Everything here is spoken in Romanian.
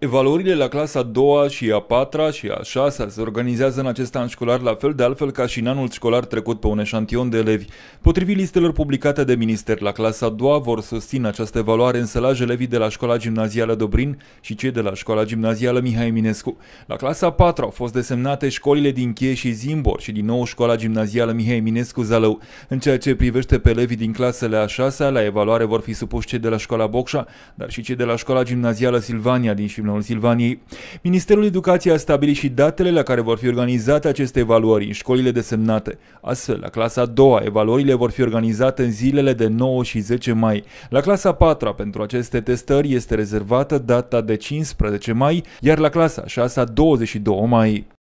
Evaluările la clasa a doua și a patra și a șasea se organizează în acest an școlar la fel de altfel ca și în anul școlar trecut pe un eșantion de elevi. Potrivit listelor publicate de minister, la clasa a doua vor susține această evaluare în sălaj elevii de la școala gimnazială Dobrin și cei de la școala gimnazială Mihai Eminescu. La clasa a patra au fost desemnate școlile din Chie și Zimbor și din nou școala gimnazială Mihai Eminescu Zalău. În ceea ce privește pe elevii din clasele a șasea, la evaluare vor fi supuși cei de la școala Bocșa, dar și cei de la școala gimnazială Silvania din Șimla Guvernul Silvaniei. Ministerul Educației a stabilit și datele la care vor fi organizate aceste evaluări în școlile desemnate. Astfel, la clasa a doua, evaluările vor fi organizate în zilele de 9 și 10 mai. La clasa a patra, pentru aceste testări, este rezervată data de 15 mai, iar la clasa a șasea, 22 mai.